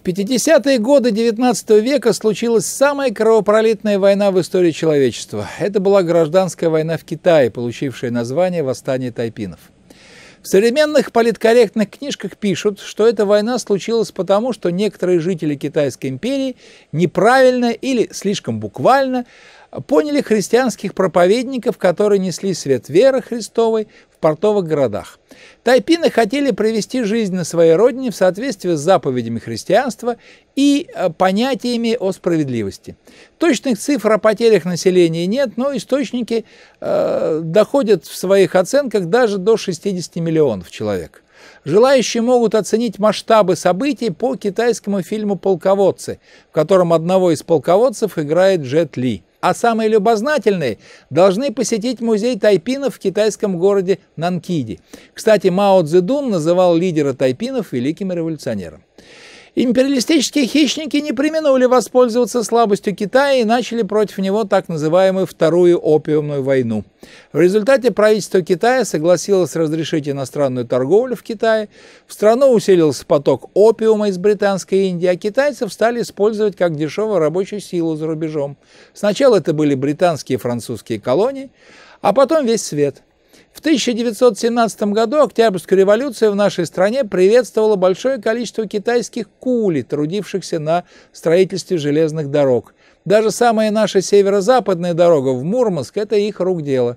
В 50-е годы XIX века случилась самая кровопролитная война в истории человечества. Это была гражданская война в Китае, получившая название «Восстание тайпинов». В современных политкорректных книжках пишут, что эта война случилась потому, что некоторые жители Китайской империи неправильно или слишком буквально поняли христианских проповедников, которые несли свет веры Христовой в портовых городах. Тайпины хотели провести жизнь на своей родине в соответствии с заповедями христианства и э, понятиями о справедливости. Точных цифр о потерях населения нет, но источники э, доходят в своих оценках даже до 60 миллионов человек. Желающие могут оценить масштабы событий по китайскому фильму «Полководцы», в котором одного из полководцев играет Джет Ли – а самые любознательные должны посетить музей тайпинов в китайском городе Нанкиди. Кстати, Мао Цзэдун называл лидера тайпинов великим революционером. Империалистические хищники не применули воспользоваться слабостью Китая и начали против него так называемую Вторую опиумную войну. В результате правительство Китая согласилось разрешить иностранную торговлю в Китае, в страну усилился поток опиума из Британской Индии, а китайцев стали использовать как дешевую рабочую силу за рубежом. Сначала это были британские и французские колонии, а потом весь свет – в 1917 году Октябрьскую революцию в нашей стране приветствовало большое количество китайских кули, трудившихся на строительстве железных дорог. Даже самая наша северо-западная дорога в Мурманск – это их рук дело.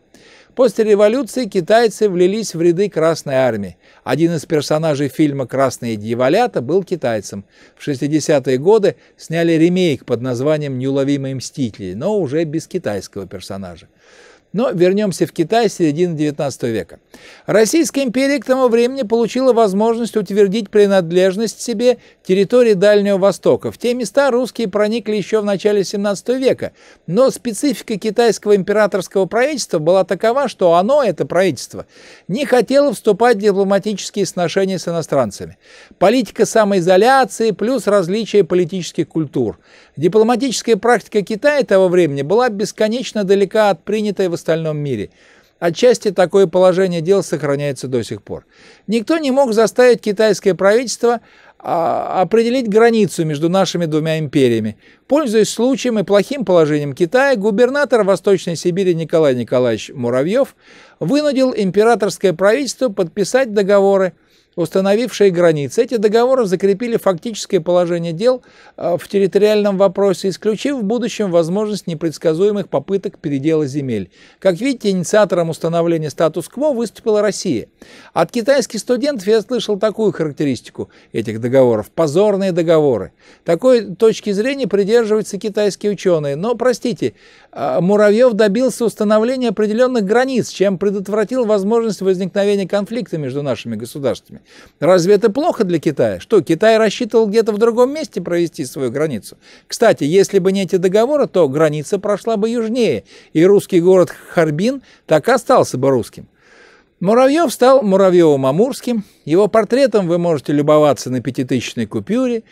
После революции китайцы влились в ряды Красной Армии. Один из персонажей фильма «Красные дьяволята» был китайцем. В 60-е годы сняли ремейк под названием «Неуловимые мстители», но уже без китайского персонажа. Но вернемся в Китай середины XIX века. Российская империя к тому времени получила возможность утвердить принадлежность себе территории Дальнего Востока. В те места русские проникли еще в начале XVII века, но специфика китайского императорского правительства была такова, что оно, это правительство, не хотело вступать в дипломатические сношения с иностранцами. Политика самоизоляции плюс различия политических культур. Дипломатическая практика Китая того времени была бесконечно далека от принятой в остальном мире. Отчасти такое положение дел сохраняется до сих пор. Никто не мог заставить китайское правительство а, определить границу между нашими двумя империями. Пользуясь случаем и плохим положением Китая, губернатор Восточной Сибири Николай Николаевич Муравьев вынудил императорское правительство подписать договоры установившие границы. Эти договоры закрепили фактическое положение дел а, в территориальном вопросе, исключив в будущем возможность непредсказуемых попыток передела земель. Как видите, инициатором установления статус-кво выступила Россия. От китайских студентов я слышал такую характеристику этих договоров – позорные договоры. Такой точки зрения придерживаются китайские ученые. Но, простите, а, Муравьев добился установления определенных границ, чем предотвратил возможность возникновения конфликта между нашими государствами. Разве это плохо для Китая? Что, Китай рассчитывал где-то в другом месте провести свою границу? Кстати, если бы не эти договоры, то граница прошла бы южнее, и русский город Харбин так остался бы русским. Муравьев стал Муравьевым-Амурским, его портретом вы можете любоваться на пятитысячной купюре.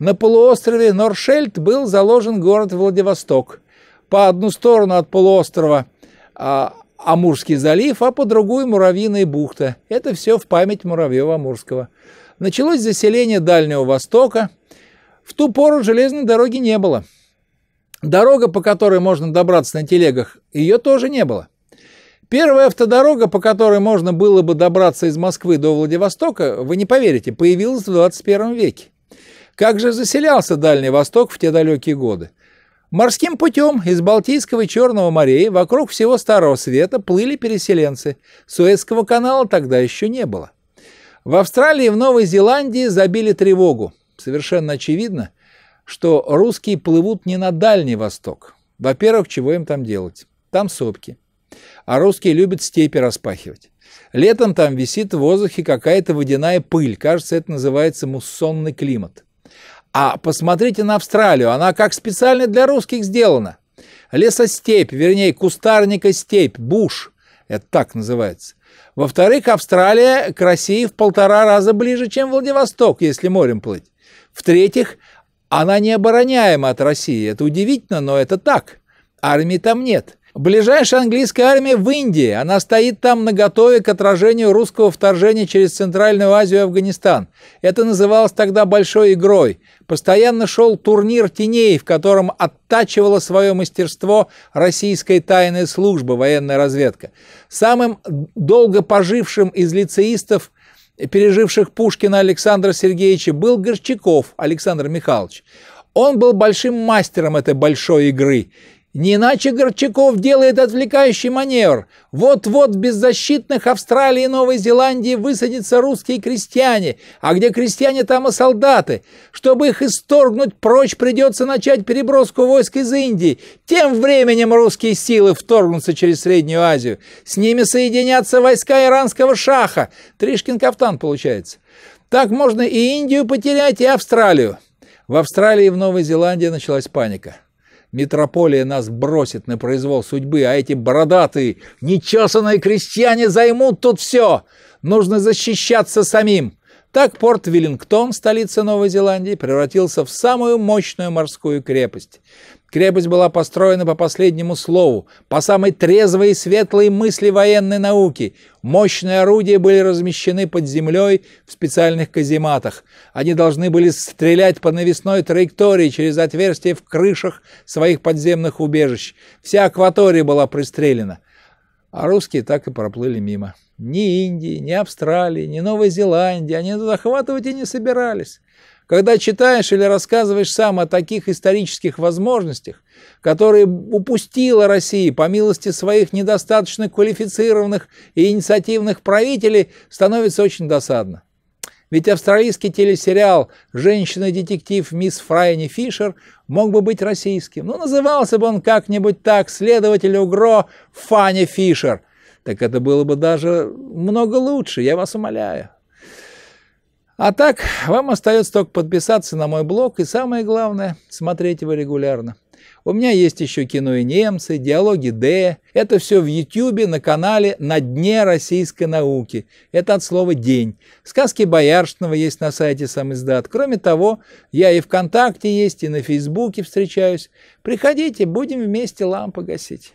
На полуострове Норшельд был заложен город Владивосток. По одну сторону от полуострова а Амурский залив, а по другую Муравьиная бухта. Это все в память Муравьева-Амурского. Началось заселение Дальнего Востока. В ту пору железной дороги не было. Дорога, по которой можно добраться на телегах, ее тоже не было. Первая автодорога, по которой можно было бы добраться из Москвы до Владивостока, вы не поверите, появилась в 21 веке. Как же заселялся Дальний Восток в те далекие годы? Морским путем из Балтийского и Черного морей вокруг всего Старого Света плыли переселенцы. Суэцкого канала тогда еще не было. В Австралии и в Новой Зеландии забили тревогу. Совершенно очевидно, что русские плывут не на Дальний Восток. Во-первых, чего им там делать? Там сопки. А русские любят степи распахивать. Летом там висит в воздухе какая-то водяная пыль. Кажется, это называется муссонный климат. А посмотрите на Австралию, она как специально для русских сделана. Лесостепь, вернее, кустарника степь, буш, это так называется. Во-вторых, Австралия к России в полтора раза ближе, чем Владивосток, если морем плыть. В-третьих, она не обороняема от России. Это удивительно, но это так. Армии там нет. Ближайшая английская армия в Индии. Она стоит там на готове к отражению русского вторжения через Центральную Азию и Афганистан. Это называлось тогда «большой игрой». Постоянно шел турнир теней, в котором оттачивала свое мастерство российская тайная служба, военная разведка. Самым долго пожившим из лицеистов – переживших Пушкина Александра Сергеевича, был Горчаков Александр Михайлович. Он был большим мастером этой большой игры не иначе Горчаков делает отвлекающий маневр. Вот-вот в беззащитных Австралии и Новой Зеландии высадятся русские крестьяне, а где крестьяне, там и солдаты. Чтобы их исторгнуть прочь, придется начать переброску войск из Индии. Тем временем русские силы вторгнутся через Среднюю Азию. С ними соединятся войска иранского шаха. Тришкин кафтан получается. Так можно и Индию потерять, и Австралию. В Австралии и в Новой Зеландии началась паника. Метрополия нас бросит на произвол судьбы, а эти бородатые, нечесанные крестьяне займут тут все. Нужно защищаться самим. Так порт Веллингтон, столица Новой Зеландии, превратился в самую мощную морскую крепость. Крепость была построена по последнему слову, по самой трезвой и светлой мысли военной науки. Мощные орудия были размещены под землей в специальных казематах. Они должны были стрелять по навесной траектории через отверстия в крышах своих подземных убежищ. Вся акватория была пристрелена. А русские так и проплыли мимо. Ни Индии, ни Австралии, ни Новой Зеландии они захватывать и не собирались. Когда читаешь или рассказываешь сам о таких исторических возможностях, которые упустила Россия по милости своих недостаточно квалифицированных и инициативных правителей, становится очень досадно. Ведь австралийский телесериал «Женщина-детектив мисс Фрайни Фишер» мог бы быть российским, но ну, назывался бы он как-нибудь так «Следователь УГРО Фанни Фишер». Так это было бы даже много лучше, я вас умоляю. А так, вам остается только подписаться на мой блог и, самое главное, смотреть его регулярно. У меня есть еще кино и немцы, диалоги Д. Это все в Ютьюбе на канале «На дне российской науки». Это от слова «день». Сказки Бояршинова есть на сайте сам издат. Кроме того, я и ВКонтакте есть, и на Фейсбуке встречаюсь. Приходите, будем вместе лампы гасить.